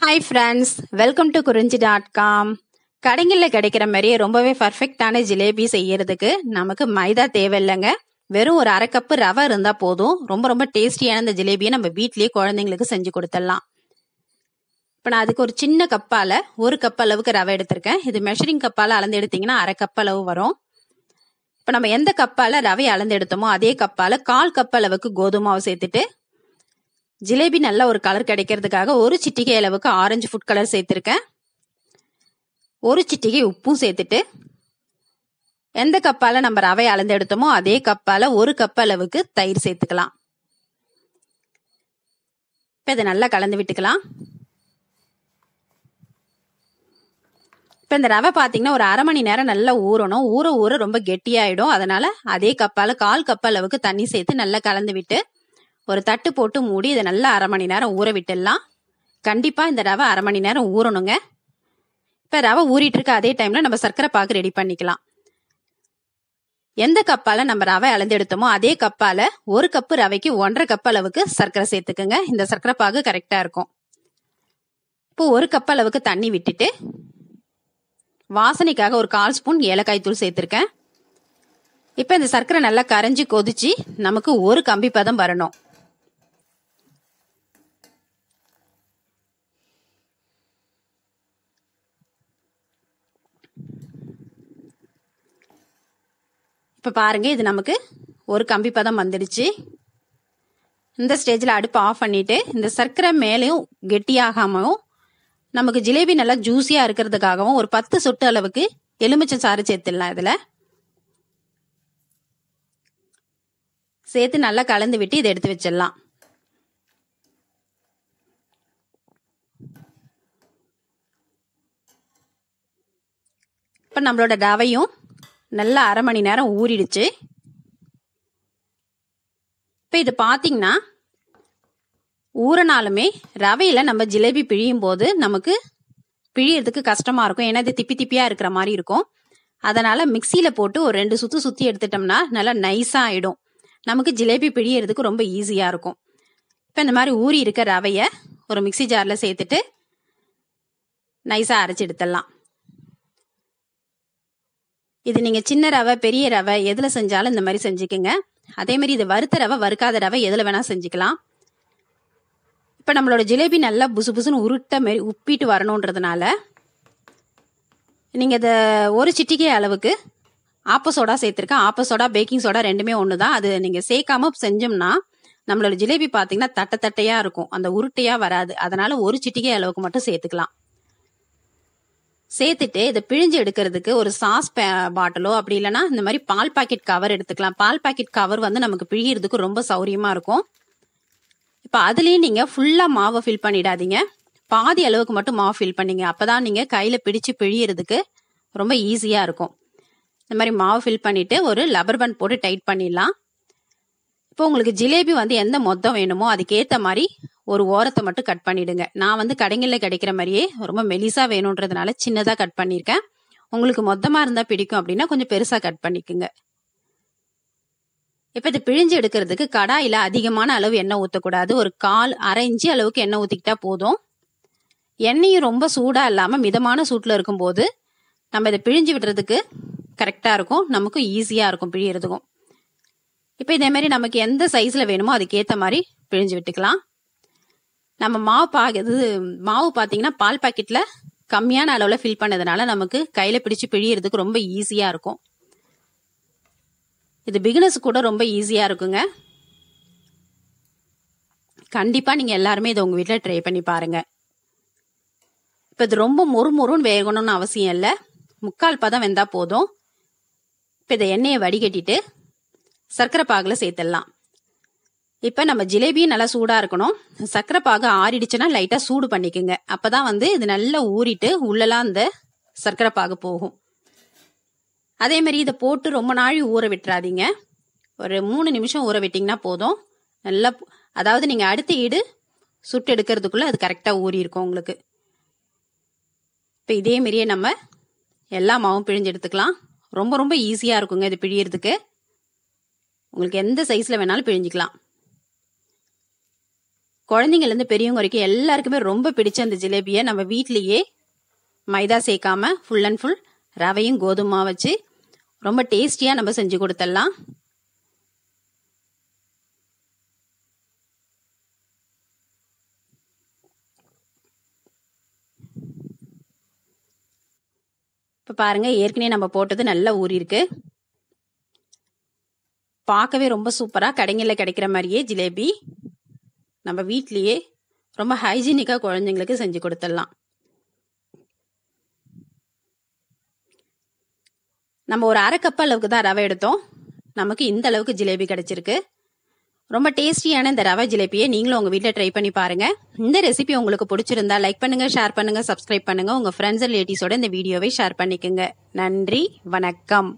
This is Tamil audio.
hi friends welcome to Kurinji dot com கடைங்களில் கிடைக்கிற மாதிரியே ரொம்பவே பர்ஃபெக்டான ஜிலேபி செய்யறதுக்கு நமக்கு மைதா தேவையில்லைங்க வெறும் ஒரு அரை கப்பு ரவை இருந்தால் போதும் ரொம்ப ரொம்ப டேஸ்டியான இந்த ஜிலேபியை நம்ம வீட்லேயே குழந்தைங்களுக்கு செஞ்சு கொடுத்துடலாம் இப்போ நான் அதுக்கு ஒரு சின்ன கப்பால் ஒரு கப் அளவுக்கு ரவை எடுத்திருக்கேன் இது மெஷரிங் கப்பால் அளந்து எடுத்தீங்கன்னா அரை கப் அளவு வரும் இப்போ நம்ம எந்த கப்பால் ரவை அளந்து எடுத்தோமோ அதே கப்பால் கால் கப் அளவுக்கு கோதுமாவை சேர்த்துட்டு ஜிலேபி நல்ல ஒரு கலர் கிடைக்கிறதுக்காக ஒரு சிட்டிகை அளவுக்கு ஆரஞ்சு ஃபுட் கலர் சேர்த்துருக்கேன் ஒரு சிட்டிகை உப்பும் சேர்த்துட்டு எந்த கப்பால் நம்ம ரவை அளந்து எடுத்தோமோ அதே கப்பால் ஒரு கப் அளவுக்கு தயிர் சேர்த்துக்கலாம் இப்போ இதை நல்லா கலந்து விட்டுக்கலாம் இப்போ இந்த ரவை பார்த்தீங்கன்னா ஒரு அரை மணி நேரம் நல்லா ஊறணும் ஊற ஊற ரொம்ப கெட்டியாயிடும் அதனால அதே கப்பால் கால் கப் அளவுக்கு தண்ணி சேர்த்து நல்லா கலந்து விட்டு ஒரு தட்டு போட்டு மூடி இதை நல்லா அரை மணி நேரம் ஊற விட்டுடலாம் கண்டிப்பாக இந்த ரவை அரை மணி நேரம் ஊறணுங்க இப்போ ரவை ஊறிட்டு இருக்க அதே டைமில் நம்ம சர்க்கரை பாக்கு ரெடி பண்ணிக்கலாம் எந்த கப்பால நம்ம ரவை அளந்து எடுத்தோமோ அதே கப்பால ஒரு கப்பு ரவைக்கு ஒன்றரை கப் அளவுக்கு சர்க்கரை சேர்த்துக்குங்க இந்த சர்க்கரை பாகு கரெக்டாக இருக்கும் இப்போ ஒரு கப் அளவுக்கு தண்ணி விட்டுட்டு வாசனைக்காக ஒரு கால் ஸ்பூன் ஏலக்காய் தூள் சேர்த்துருக்கேன் இப்போ இந்த சர்க்கரை நல்லா கரைஞ்சி கொதிச்சு நமக்கு ஒரு கம்பி பதம் வரணும் இப்போ பாருங்கள் இது நமக்கு ஒரு கம்பி பதம் வந்துடுச்சு இந்த ஸ்டேஜில் அடுப்பை ஆஃப் பண்ணிவிட்டு இந்த சர்க்கரை மேலேயும் கெட்டியாகாமவும் நமக்கு ஜிலேபி நல்லா ஜூஸியாக இருக்கிறதுக்காகவும் ஒரு பத்து சொட்டு அளவுக்கு எலுமிச்சை சாறு சேர்த்துடலாம் இதில் சேர்த்து நல்லா கலந்து விட்டு இதை எடுத்து வச்சிடலாம் இப்போ நம்மளோட டவையும் நல்லா அரை மணி நேரம் ஊறிடுச்சு இப்போ இது பார்த்தீங்கன்னா ஊறினாலுமே ரவையில் நம்ம ஜிலேபி பிழியும் போது நமக்கு பிழியறதுக்கு கஷ்டமாக இருக்கும் ஏன்னா இது திப்பி திப்பியாக இருக்கிற மாதிரி இருக்கும் அதனால் மிக்சியில் போட்டு ஒரு ரெண்டு சுற்று சுற்றி எடுத்துட்டோம்னா நல்லா நைஸாக ஆகிடும் நமக்கு ஜிலேபி பிழியறதுக்கு ரொம்ப ஈஸியாக இருக்கும் இப்போ இந்த மாதிரி ஊறி இருக்க ரவையை ஒரு மிக்சி ஜாரில் சேர்த்துட்டு நைஸாக அரைச்சி எடுத்துடலாம் இது நீங்கள் சின்ன ரவை பெரிய ரவை எதில் செஞ்சாலும் இந்த மாதிரி செஞ்சுக்கோங்க அதே மாதிரி இது வறுத்த ரவை வறுக்காத ரவை எதில் வேணால் செஞ்சுக்கலாம் இப்போ நம்மளோட ஜிலேபி நல்லா புசு புசுன்னு உருட்ட மாரி உப்பிட்டு வரணுன்றதுனால நீங்கள் இதை ஒரு சிட்டிக்கை அளவுக்கு ஆப்ப சோடா சேர்த்துருக்கேன் ஆப்ப சோடா பேக்கிங் சோடா ரெண்டுமே ஒன்று தான் அது நீங்கள் சேர்க்காம செஞ்சோம்னா நம்மளோட ஜிலேபி பார்த்தீங்கன்னா தட்டை தட்டையாக இருக்கும் அந்த உருட்டையாக வராது அதனால் ஒரு சிட்டிக்கே அளவுக்கு மட்டும் சேர்த்துக்கலாம் சேர்த்துட்டு இதை பிழிஞ்சு எடுக்கிறதுக்கு ஒரு சாஸ் பாட்டிலோ அப்படி இல்லைனா இந்த மாதிரி பால் பாக்கெட் கவர் எடுத்துக்கலாம் பால் பாக்கெட் கவர் வந்து நமக்கு பிழியறதுக்கு ரொம்ப சௌரியமாக இருக்கும் இப்போ அதுலேயும் நீங்கள் ஃபுல்லாக மாவை ஃபில் பண்ணிடாதீங்க பாதி அளவுக்கு மட்டும் மாவு ஃபில் பண்ணிங்க அப்போ தான் நீங்கள் கையில் பிடிச்சு பிழியறதுக்கு ரொம்ப ஈஸியாக இருக்கும் இந்த மாதிரி மாவு ஃபில் பண்ணிவிட்டு ஒரு லபர் பண்ட் போட்டு டைட் பண்ணிடலாம் இப்போ உங்களுக்கு ஜிலேபி வந்து எந்த மொத்தம் வேணுமோ அதுக்கேற்ற மாதிரி ஒரு ஓரத்தை மட்டும் கட் பண்ணிடுங்க நான் வந்து கடைங்களில் கிடைக்கிற மாதிரியே ரொம்ப மெலிசாக வேணுன்றதுனால சின்னதாக கட் பண்ணியிருக்கேன் உங்களுக்கு மொத்தமாக இருந்தால் பிடிக்கும் அப்படின்னா கொஞ்சம் பெருசாக கட் பண்ணிக்குங்க இப்போ இது பிழிஞ்சு எடுக்கிறதுக்கு கடாயில் அதிகமான அளவு எண்ணெய் ஊற்றக்கூடாது ஒரு கால் அரைஞ்சி அளவுக்கு எண்ணெய் ஊற்றிக்கிட்டா போதும் எண்ணெயும் ரொம்ப சூடாக இல்லாமல் மிதமான சூட்டில் இருக்கும்போது நம்ம இதை பிழிஞ்சு விடுறதுக்கு கரெக்டாக இருக்கும் நமக்கும் ஈஸியாக இருக்கும் பிழியறதுக்கும் இப்போ மாதிரி நமக்கு எந்த சைஸில் வேணுமோ அதுக்கேற்ற மாதிரி பிழிஞ்சு விட்டுக்கலாம் நம்ம மாவு பா இது மாவு பார்த்தீங்கன்னா பால் பாக்கெட்டில் கம்மியான அளவில் ஃபில் பண்ணதுனால நமக்கு கையில் பிடிச்சி பிழியறதுக்கு ரொம்ப ஈஸியாக இருக்கும் இது பிகினஸ் கூட ரொம்ப ஈஸியாக இருக்குங்க கண்டிப்பாக நீங்கள் எல்லாருமே இதை உங்கள் வீட்டில் ட்ரை பண்ணி பாருங்கள் இப்போ இது ரொம்ப மொறு மொறுன்னு வேகணும்னு அவசியம் இல்லை முக்கால் பதம் வெந்தால் போதும் இப்போ இதை எண்ணெயை வடிகட்டிட்டு சர்க்கரை பாகில் சேர்த்துடலாம் இப்போ நம்ம ஜிலேபியும் நல்லா சூடாக இருக்கணும் சர்க்கரை பாகு ஆறிடுச்சுன்னா லைட்டாக சூடு பண்ணிக்கோங்க அப்போ தான் வந்து இது நல்லா ஊறிட்டு உள்ளலாம் அந்த சர்க்கரை பாகு போகும் மாதிரி இதை போட்டு ரொம்ப நாள் ஊற விட்டுறாதீங்க ஒரு மூணு நிமிஷம் ஊற விட்டிங்கன்னா போதும் நல்லா அதாவது நீங்கள் அடுத்த ஈடு சுட்டு எடுக்கிறதுக்குள்ளே அது கரெக்டாக ஊறி இருக்கும் உங்களுக்கு இப்போ இதேமாரியே நம்ம எல்லா மாவும் பிழிஞ்சு எடுத்துக்கலாம் ரொம்ப ரொம்ப ஈஸியாக இருக்குங்க இது பிழியறதுக்கு உங்களுக்கு எந்த சைஸில் வேணாலும் பிழிஞ்சிக்கலாம் இருந்து பெரியவங்க வரைக்கும் எல்லாருக்குமே ரொம்ப பிடிச்ச அந்த ஜிலேபியை நம்ம வீட்லேயே மைதா சேர்க்காம ஃபுல் அண்ட் ஃபுல் ரவையும் கோதுமா வச்சு ரொம்ப டேஸ்டியா நம்ம செஞ்சு கொடுத்துடலாம் இப்போ பாருங்க ஏற்கனவே நம்ம போட்டது நல்லா ஊறியிருக்கு பார்க்கவே ரொம்ப சூப்பராக கடைங்களில் கிடைக்கிற மாதிரியே ஜிலேபி நம்ம வீட்லேயே ரொம்ப ஹைஜீனிக்காக குழந்தைங்களுக்கு செஞ்சு கொடுத்துடலாம் நம்ம ஒரு அரை கப் அளவுக்கு தான் ரவை எடுத்தோம் நமக்கு இந்த அளவுக்கு ஜிலேபி கிடைச்சிருக்கு ரொம்ப டேஸ்டியான இந்த ரவை ஜிலேபியை நீங்களும் உங்கள் வீட்டில் ட்ரை பண்ணி பாருங்கள் இந்த ரெசிபி உங்களுக்கு பிடிச்சிருந்தா லைக் பண்ணுங்கள் ஷேர் பண்ணுங்கள் சப்ஸ்கிரைப் பண்ணுங்கள் உங்கள் ஃப்ரெண்ட்ஸ் ரிலேட்டிவ்ஸோட இந்த வீடியோவை ஷேர் பண்ணிக்கோங்க நன்றி வணக்கம்